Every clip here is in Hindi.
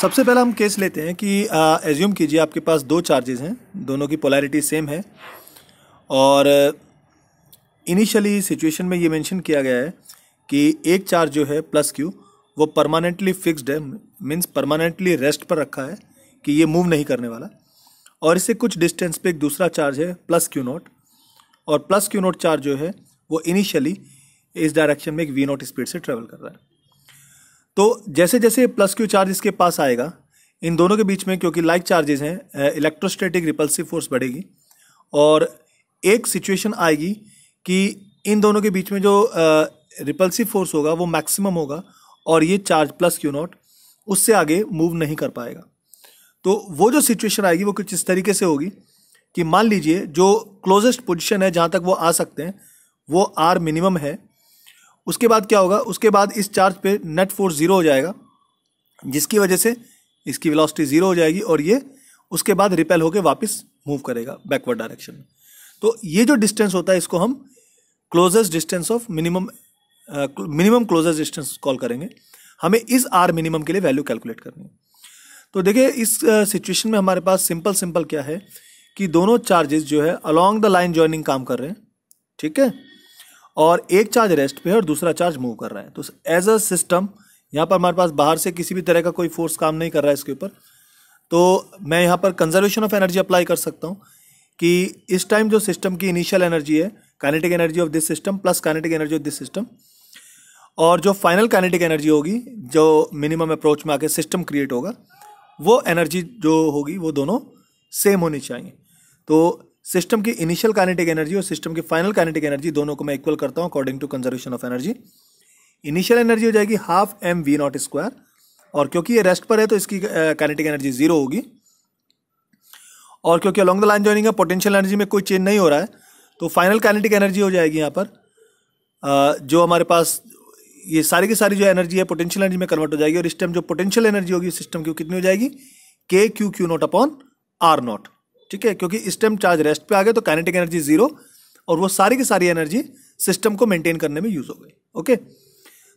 सबसे पहला हम केस लेते हैं कि एज्यूम कीजिए आपके पास दो चार्जेस हैं दोनों की पोलैरिटी सेम है और इनिशियली सिचुएशन में ये मेंशन किया गया है कि एक चार्ज जो है प्लस क्यू वो परमानेंटली फिक्स्ड है मींस परमानेंटली रेस्ट पर रखा है कि ये मूव नहीं करने वाला और इससे कुछ डिस्टेंस पे एक दूसरा चार्ज है प्लस क्यू नोट और प्लस क्यू नोट चार्ज जो है वो इनिशियली इस डायरेक्शन में एक वी नोट स्पीड से ट्रेवल कर रहा है तो जैसे जैसे प्लस क्यू चार्ज इसके पास आएगा इन दोनों के बीच में क्योंकि लाइक चार्जेस हैं इलेक्ट्रोस्टैटिक रिपल्सिव फोर्स बढ़ेगी और एक सिचुएशन आएगी कि इन दोनों के बीच में जो रिपल्सिव फोर्स होगा वो मैक्सिमम होगा और ये चार्ज प्लस क्यू नॉट उससे आगे मूव नहीं कर पाएगा तो वो जो सिचुएशन आएगी वो कुछ इस तरीके से होगी कि मान लीजिए जो क्लोजेस्ट पोजिशन है जहाँ तक वो आ सकते हैं वो आर मिनिमम है उसके बाद क्या होगा उसके बाद इस चार्ज पे नेट फोर्स ज़ीरो हो जाएगा जिसकी वजह से इसकी वेलोसिटी ज़ीरो हो जाएगी और ये उसके बाद रिपेल होकर वापस मूव करेगा बैकवर्ड डायरेक्शन में तो ये जो डिस्टेंस होता है इसको हम closest distance of minimum minimum closest distance call करेंगे हमें इस आर मिनिमम के लिए वैल्यू कैलकुलेट करनी है तो देखिए इस सिचुएशन uh, में हमारे पास सिंपल सिंपल क्या है कि दोनों चार्जेस जो है अलोंग द लाइन ज्वाइनिंग काम कर रहे हैं ठीक है और एक चार्ज रेस्ट पे है और दूसरा चार्ज मूव कर रहा है तो एज अ सिस्टम यहाँ पर हमारे पास बाहर से किसी भी तरह का कोई फोर्स काम नहीं कर रहा है इसके ऊपर तो मैं यहाँ पर कंजर्वेशन ऑफ एनर्जी अप्लाई कर सकता हूँ कि इस टाइम जो सिस्टम की इनिशियल एनर्जी है kinetic energy of this system plus kinetic energy of this system और जो फाइनल काइनेटिक एनर्जी होगी जो मिनिमम अप्रोच में आके सिस्टम क्रिएट होगा वो एनर्जी जो होगी वो दोनों सेम होनी चाहिए तो सिस्टम की इनिशियल काइनेटिक एनर्जी और सिस्टम की फाइनल काइनेटिक एनर्जी दोनों को मैं इक्वल करता हूँ according to conservation of energy initial energy हो जाएगी half m v naught square और क्योंकि ये रेस्ट पर है तो इसकी काइनेटिक एनर्जी जीरो होगी और क्योंकि अलॉन्ग द लाइन ज्वाइनिंग है पोटेंशियल एनर्जी में कोई चेंज नहीं हो रहा है तो फाइनल काइनेटिक एनर्जी हो जाएगी यहाँ पर जो हमारे पास ये सारी की सारी जो एनर्जी है पोटेंशियल एनर्जी में कन्वर्ट हो जाएगी और इस टाइम जो पोटेंशियल एनर्जी होगी सिस्टम की कितनी हो जाएगी k q q naught upon r naught ठीक है क्योंकि इस टाइम चार्ज रेस्ट पे आ गया तो काइनेटिक एनर्जी जीरो और वो सारी की सारी एनर्जी सिस्टम को मेंटेन करने में यूज़ हो गई ओके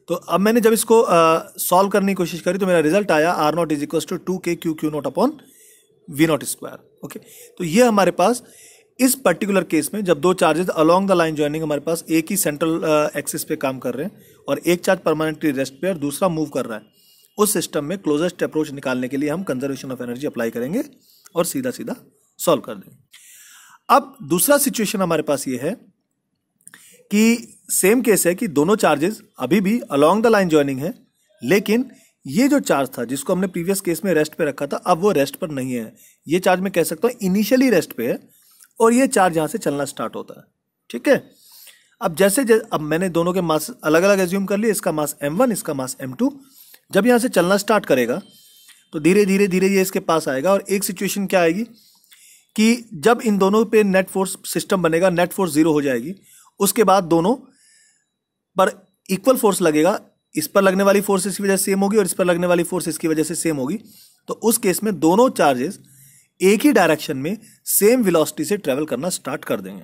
तो अब मैंने जब इसको सॉल्व करने की कोशिश करी तो मेरा रिजल्ट आया r naught is equal to two k q q naught upon v naught square okay तो ये हमारे पास इस पर्टिकुलर केस में जब दो charges along the line joining हमारे पास एक ही सेंट्रल एक्सिस पे काम कर रहे हैं और एक चार्ज परमानेंटली रेस्ट पे और दूसरा मूव कर रहा है उस सिस्टम में क्लोजेस्ट अप्रोच निकालने के लिए हम कंजर्वेशन ऑफ एनर्जी अप्लाई करेंगे और सीधा सीधा सॉल्व कर दें अब दूसरा सिचुएशन हमारे पास ये है कि सेम केस है कि दोनों चार्जेस अभी भी अलोंग द लाइन ज्वाइनिंग है लेकिन ये जो चार्ज था जिसको हमने प्रीवियस केस में रेस्ट पे रखा था अब वो रेस्ट पर नहीं है ये चार्ज मैं कह सकता हूँ इनिशियली रेस्ट पे है और ये चार्ज यहाँ से चलना स्टार्ट होता है ठीक है अब जैसे जै, अब मैंने दोनों के मास अलग अलग एज्यूम कर लिए इसका मास एम वन इसका मास एम टू जब यहाँ से चलना स्टार्ट करेगा तो धीरे धीरे धीरे ये इसके पास आएगा और एक सिचुएशन क्या आएगी कि जब इन दोनों पे नेट फोर्स सिस्टम बनेगा नेट फोर्स जीरो हो जाएगी उसके बाद दोनों पर इक्वल फोर्स लगेगा इस पर लगने वाली फोर्स इसकी वजह से सेम होगी और इस पर लगने वाली फोर्स इसकी वजह से सेम होगी तो उस केस में दोनों चार्जेस एक ही डायरेक्शन में सेम विलॉसिटी से ट्रेवल करना स्टार्ट कर देंगे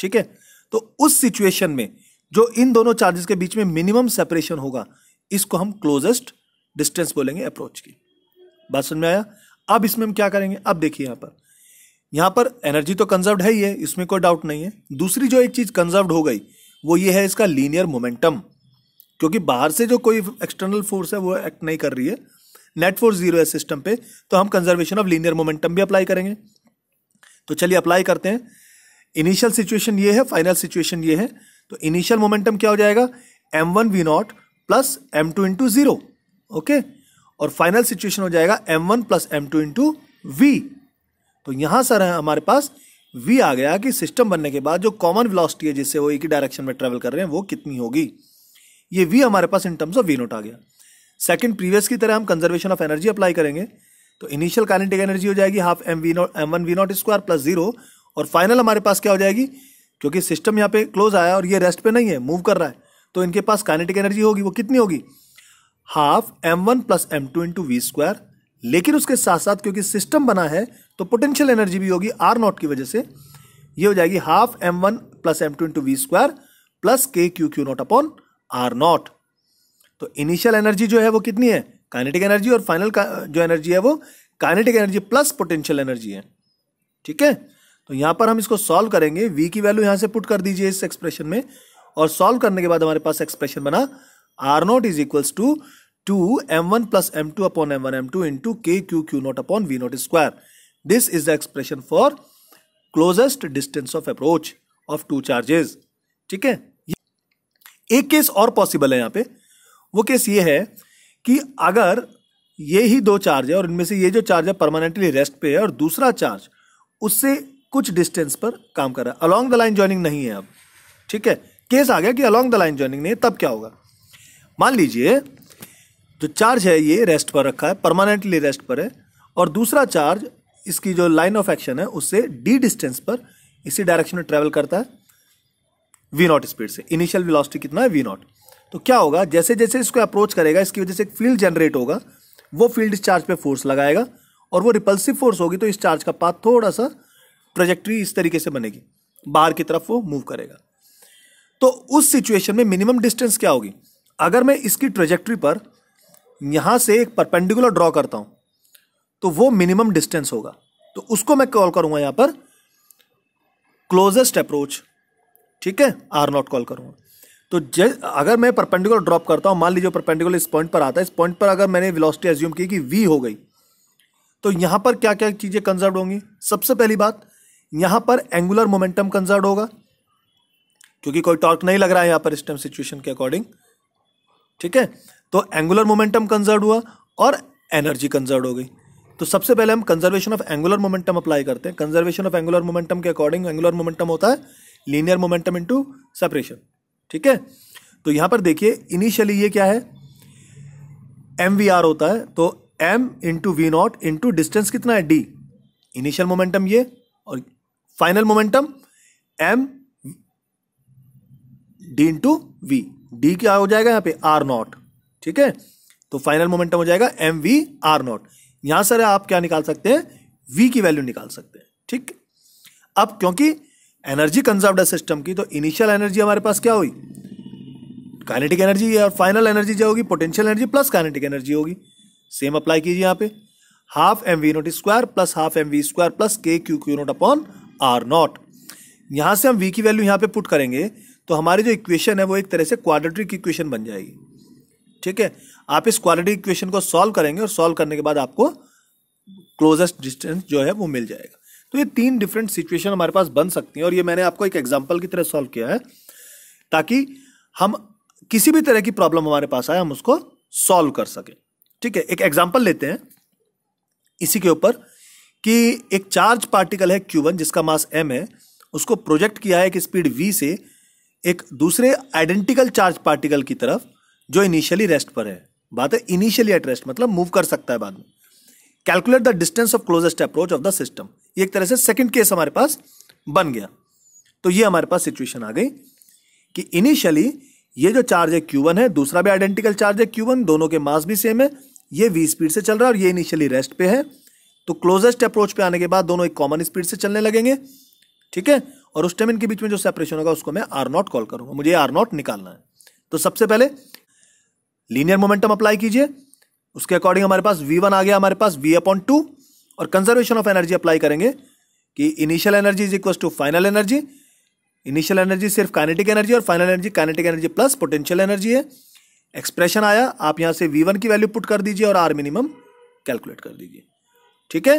ठीक है तो उस सिचुएशन में जो इन दोनों चार्जेस के बीच में मिनिमम सेपरेशन होगा इसको हम क्लोजेस्ट डिस्टेंस बोलेंगे अप्रोच की बात समझ में आया अब इसमें हम क्या करेंगे अब देखिए यहां पर यहाँ पर एनर्जी तो कंजर्व्ड है ही है इसमें कोई डाउट नहीं है दूसरी जो एक चीज़ कंजर्व्ड हो गई वो ये है इसका लीनियर मोमेंटम क्योंकि बाहर से जो कोई एक्सटर्नल फोर्स है वो एक्ट नहीं कर रही है नेट फोर्स जीरो है सिस्टम पे तो हम कंजर्वेशन ऑफ लीनियर मोमेंटम भी अप्लाई करेंगे तो चलिए अप्लाई करते हैं इनिशियल सिचुएशन ये है फाइनल सिचुएशन ये है तो इनिशियल मोमेंटम क्या हो जाएगा m one v naught plus m two into zero okay और फाइनल सिचुएशन हो जाएगा m one plus m two into v तो यहाँ सर है हमारे पास वी आ गया कि सिस्टम बनने के बाद जो कॉमन वेलोसिटी है जिससे वो एक ही डायरेक्शन में ट्रेवल कर रहे हैं वो कितनी होगी ये वी हमारे पास in terms of v naught आ गया सेकंड प्रीवियस की तरह हम कंजर्वेशन ऑफ एनर्जी अप्लाई करेंगे तो इनिशियल काइनेटिक एनर्जी हो जाएगी half m v naught m one v naught square plus zero और फाइनल हमारे पास क्या हो जाएगी क्योंकि सिस्टम यहाँ पे क्लोज आया और ये रेस्ट पे नहीं है मूव कर रहा है तो इनके पास काइनेटिक एनर्जी होगी वो कितनी होगी half m one plus m two into v square लेकिन उसके साथ साथ क्योंकि सिस्टम बना है तो पोटेंशियल एनर्जी भी होगी आर नॉट की वजह से ये हो जाएगी half m one plus m two into v square plus k q q naught upon r naught तो इनिशियल एनर्जी जो है वो कितनी है काइनेटिक एनर्जी और फाइनल जो एनर्जी है वो kinetic energy plus potential energy है ठीक है तो यहां पर हम इसको सॉल्व करेंगे वी की वैल्यू यहां से पुट कर दीजिए इस एक्सप्रेशन में और सॉल्व करने के बाद हमारे पास एक्सप्रेशन बना r naught is equals to two upon m one m two into k q q naught upon v naught square this is the expression for closest distance of approach of two charges ठीक है एक केस और पॉसिबल है यहां पे वो केस ये है कि अगर ये ही दो चार्ज है और इनमें से ये जो चार्ज है परमानेंटली रेस्ट पे है और दूसरा चार्ज उससे कुछ डिस्टेंस पर काम कर रहा है अलोंग द लाइन ज्वाइनिंग नहीं है अब ठीक है केस आ गया कि अलोंग द लाइन ज्वाइनिंग नहीं है तब क्या होगा मान लीजिए जो चार्ज है ये रेस्ट पर रखा है परमानेंटली रेस्ट पर है और दूसरा चार्ज इसकी जो लाइन ऑफ एक्शन है उससे डी डिस्टेंस पर इसी डायरेक्शन में ट्रेवल करता है वी नॉट स्पीड से इनिशियल वेलोसिटी कितना है वी नॉट तो क्या होगा जैसे जैसे इसको अप्रोच करेगा इसकी वजह से एक फील्ड जनरेट होगा वो फील्ड इस चार्ज पर फोर्स लगाएगा और वो रिपल्सिव फोर्स होगी तो इस चार्ज का पाथ थोड़ा सा प्रोजेक्ट्री इस तरीके से बनेगी बाहर की तरफ वो मूव करेगा तो उस सिचुएशन में मिनिमम डिस्टेंस क्या होगी अगर मैं इसकी ट्रेजेक्ट्री पर यहां से एक परपेंडिकुलर ड्रॉ करता हूं तो वो मिनिमम डिस्टेंस होगा तो उसको मैं कॉल करूंगा यहां पर क्लोजेस्ट अप्रोच ठीक है आर नॉट कॉल करूंगा तो अगर मैं परपेंडिकुलर ड्रॉप करता हूं मान लीजिए परपेंडिकुलर इस पॉइंट पर आता है इस पॉइंट पर अगर मैंने वेलोसिटी एज्यूम की कि वी हो गई तो यहां पर क्या क्या चीज़ें कंजर्व होंगी सबसे पहली बात यहां पर एंगुलर मोमेंटम कंजर्व होगा क्योंकि कोई टॉर्क नहीं लग रहा है यहां पर इस टाइम सिचुएशन के अकॉर्डिंग ठीक है तो एंगुलर मोमेंटम कंजर्व हुआ और एनर्जी कंजर्व हो गई तो सबसे पहले हम conservation of angular momentum apply करते हैं कंजर्वेशन ऑफ एंगुलर मोमेंटम के अकॉर्डिंग एंगुलर मोमेंटम होता है लीनियर मोमेंटम इनटू सेपरेशन ठीक है तो यहाँ पर देखिए इनिशियली ये क्या है एम वी आर होता है तो m into v naught into distance कितना है डी इनिशियल मोमेंटम ये और final momentum m d into v d क्या हो जाएगा यहाँ पे आर नॉट ठीक है तो फाइनल मोमेंटम हो जाएगा एम वी आर नॉट यहां सर आप क्या निकाल सकते हैं वी की वैल्यू निकाल सकते हैं ठीक अब क्योंकि एनर्जी कंजर्व है सिस्टम की तो इनिशियल एनर्जी हमारे पास क्या हुई काइनेटिक एनर्जी और फाइनल एनर्जी जो होगी potential energy plus kinetic energy होगी सेम अप्लाई कीजिए यहां पे half m v naught square plus half m v square plus k q q naught upon r naught यहां से हम वी की वैल्यू यहां पे पुट करेंगे तो हमारी जो इक्वेशन है वो एक तरह से क्वाड्रेटिक इक्वेशन बन जाएगी ठीक है आप इस क्वालिटी इक्वेशन को सॉल्व करेंगे और सॉल्व करने के बाद आपको क्लोजेस्ट डिस्टेंस जो है वो मिल जाएगा तो ये तीन डिफरेंट सिचुएशन हमारे पास बन सकती हैं और ये मैंने आपको एक एग्जाम्पल की तरह सॉल्व किया है ताकि हम किसी भी तरह की प्रॉब्लम हमारे पास आए हम उसको सॉल्व कर सकें ठीक है एक एग्जाम्पल लेते हैं इसी के ऊपर कि एक चार्ज पार्टिकल है क्यू जिसका मास एम है उसको प्रोजेक्ट किया है कि स्पीड वी से एक दूसरे आइडेंटिकल चार्ज पार्टिकल की तरफ जो इनिशियली रेस्ट पर है बात है इनिशियली एट रेस्ट मतलब मूव कर सकता है बाद में calculate the distance of closest approach of the system ये एक तरह से सेकंड केस हमारे पास बन गया तो ये हमारे पास सिचुएशन आ गई कि इनिशियली ये जो चार्ज है क्यू है दूसरा भी आइडेंटिकल चार्ज है क्यू दोनों के मास भी सेम है ये वी स्पीड से चल रहा है और ये इनिशियली रेस्ट पे है तो क्लोजेस्ट अप्रोच पे आने के बाद दोनों एक कॉमन स्पीड से चलने लगेंगे ठीक है और उस टाइम इनके बीच में जो सेपरेशन होगा उसको मैं आर नॉट कॉल करूंगा मुझे आर नॉट निकालना है तो सबसे पहले लीनियर मोमेंटम अप्लाई कीजिए उसके अकॉर्डिंग हमारे पास वी वन आ गया हमारे पास वी अपॉन टू और कंजर्वेशन ऑफ एनर्जी अप्लाई करेंगे कि initial energy is equal to final energy initial energy सिर्फ काइनेटिक एनर्जी और final energy kinetic energy plus potential energy है एक्सप्रेशन आया आप यहाँ से वी वन की वैल्यू पुट कर दीजिए और आर मिनिमम कैलकुलेट कर दीजिए ठीक है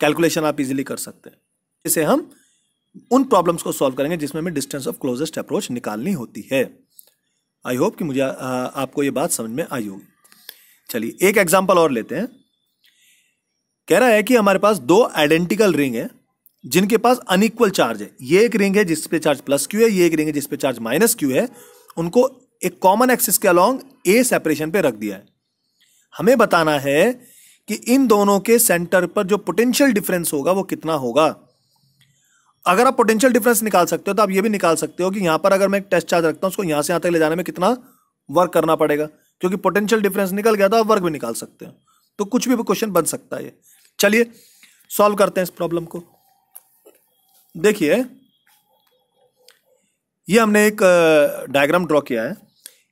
कैलकुलेशन आप इजिली कर सकते हैं इसे हम उन प्रॉब्लम्स को सॉल्व करेंगे जिसमें हमें डिस्टेंस ऑफ क्लोजेस्ट अप्रोच निकालनी होती है आई होप कि मुझे आ, आपको ये बात समझ में आई होगी चलिए एक एग्जाम्पल और लेते हैं कह रहा है कि हमारे पास दो आइडेंटिकल रिंग है जिनके पास अनइक्वल चार्ज है ये एक रिंग है जिस पे चार्ज प्लस क्यू है ये एक रिंग है जिस पे चार्ज माइनस क्यू है उनको एक कॉमन एक्सिस के अलोंग ए सेपरेशन पे रख दिया है हमें बताना है कि इन दोनों के सेंटर पर जो पोटेंशियल डिफरेंस होगा वो कितना होगा अगर आप पोटेंशियल डिफरेंस निकाल सकते हो तो आप ये भी निकाल सकते हो कि यहां पर अगर मैं एक टेस्ट चार्ज रखता हूँ उसको यहां से यहां तक ले जाने में कितना वर्क करना पड़ेगा क्योंकि पोटेंशियल डिफरेंस निकल गया तो आप वर्क भी निकाल सकते हो तो कुछ भी क्वेश्चन बन सकता है चलिए सॉल्व करते हैं इस प्रॉब्लम को देखिए ये हमने एक डायग्राम ड्रॉ किया है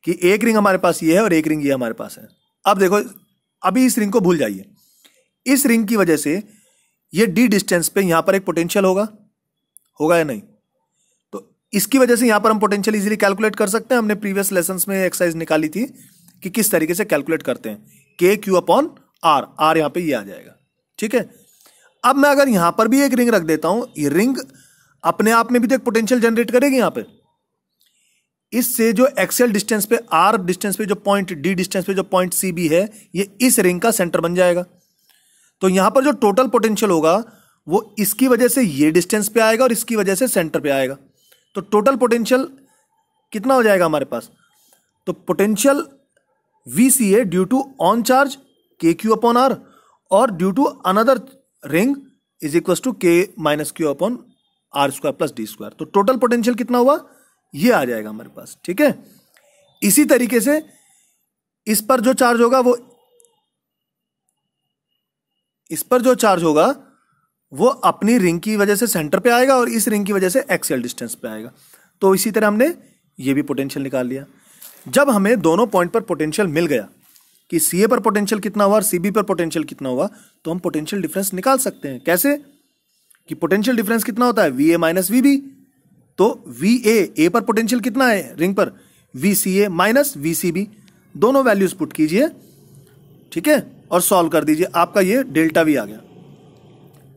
कि एक रिंग हमारे पास ये है और एक रिंग ये हमारे पास है अब देखो अभी इस रिंग को भूल जाइए इस रिंग की वजह से ये डी डिस्टेंस पे यहां पर एक पोटेंशियल होगा होगा या नहीं तो इसकी वजह से यहाँ पर हम पोटेंशियल इजीली कैलकुलेट कर सकते हैं हमने प्रीवियस लेसन में एक्सरसाइज निकाली थी कि किस तरीके से कैलकुलेट करते हैं के क्यू अपॉन आर आर यहाँ पे ये यह आ जाएगा ठीक है अब मैं अगर यहाँ पर भी एक रिंग रख देता हूँ ये रिंग अपने आप में भी तो एक पोटेंशियल जनरेट करेगी यहाँ पर इससे जो एक्सेल डिस्टेंस पे आर डिस्टेंस पे जो पॉइंट डी डिस्टेंस पे जो पॉइंट सी बी है ये इस रिंग का सेंटर बन जाएगा तो यहां पर जो टोटल पोटेंशियल होगा वो इसकी वजह से ये डिस्टेंस पे आएगा और इसकी वजह से सेंटर पे आएगा तो टोटल पोटेंशियल कितना हो जाएगा हमारे पास तो potential v c a due to own charge k q upon r और due to another ring is equal to k minus q upon r square plus d square तो टोटल पोटेंशियल कितना हुआ ये आ जाएगा हमारे पास ठीक है इसी तरीके से इस पर जो चार्ज होगा वो इस पर जो चार्ज होगा वो अपनी रिंग की वजह से सेंटर पे आएगा और इस रिंग की वजह से एक्सियल डिस्टेंस पे आएगा तो इसी तरह हमने ये भी पोटेंशियल निकाल लिया जब हमें दोनों पॉइंट पर पोटेंशियल मिल गया कि सी ए पर पोटेंशियल कितना हुआ और सी बी पर पोटेंशियल कितना हुआ तो हम पोटेंशियल डिफरेंस निकाल सकते हैं कैसे कि पोटेंशियल डिफरेंस कितना होता है v a minus v b तो वी ए ए पर पोटेंशियल कितना है रिंग पर v c a minus v c b दोनों वैल्यूज पुट कीजिए ठीक है और सॉल्व कर दीजिए आपका ये डेल्टा भी आ गया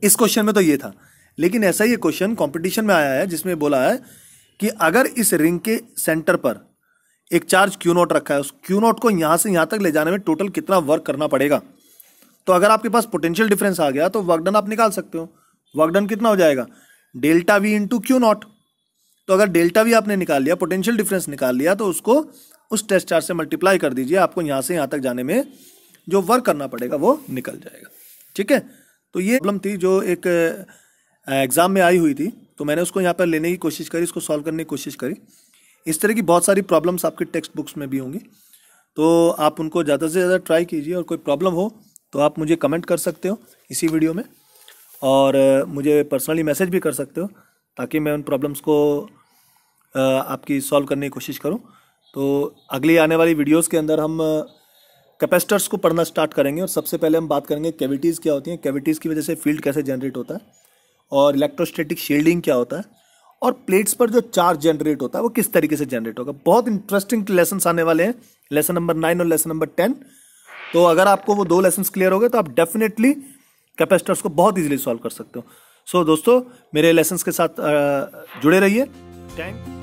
इस क्वेश्चन में तो ये था लेकिन ऐसा ही क्वेश्चन कंपटीशन में आया है जिसमें बोला है कि अगर इस रिंग के सेंटर पर एक चार्ज क्यू नोट रखा है उस क्यू नोट को यहाँ से यहाँ तक ले जाने में टोटल कितना वर्क करना पड़ेगा तो अगर आपके पास पोटेंशियल डिफरेंस आ गया तो वर्कडन आप निकाल सकते हो वर्कडन कितना हो जाएगा delta v into q naught तो अगर डेल्टा वी आपने निकाल लिया पोटेंशियल डिफरेंस निकाल लिया तो उसको उस टेस्ट चार्ज से मल्टीप्लाई कर दीजिए आपको यहाँ से यहाँ तक जाने में जो वर्क करना पड़ेगा वो निकल जाएगा ठीक है तो ये प्रॉब्लम थी जो एक एग्ज़ाम में आई हुई थी तो मैंने उसको यहाँ पर लेने की कोशिश करी इसको सॉल्व करने की कोशिश करी इस तरह की बहुत सारी प्रॉब्लम्स आपके टेक्स्ट बुक्स में भी होंगी तो आप उनको ज़्यादा से ज़्यादा ट्राई कीजिए और कोई प्रॉब्लम हो तो आप मुझे कमेंट कर सकते हो इसी वीडियो में और मुझे पर्सनली मैसेज भी कर सकते हो ताकि मैं उन प्रॉब्लम्स को आपकी सॉल्व करने की कोशिश करूँ तो अगली आने वाली वीडियोज़ के अंदर हम कैपेसिटर्स को पढ़ना स्टार्ट करेंगे और सबसे पहले हम बात करेंगे कैविटीज़ क्या होती हैं कैविटीज़ की वजह से फील्ड कैसे जनरेट होता है और इलेक्ट्रोस्टैटिक शील्डिंग क्या होता है और प्लेट्स पर जो चार्ज जनरेट होता है वो किस तरीके से जनरेट होगा बहुत इंटरेस्टिंग लेसन आने वाले हैं लेसन नंबर नाइन और लेसन नंबर टेन तो अगर आपको वो दो लेसन क्लियर हो गए तो आप डेफिनेटली कैपेसिटर्स को बहुत ईजिली सॉल्व कर सकते हो सो so, दोस्तों मेरे लेसन के साथ जुड़े रहिए थैंक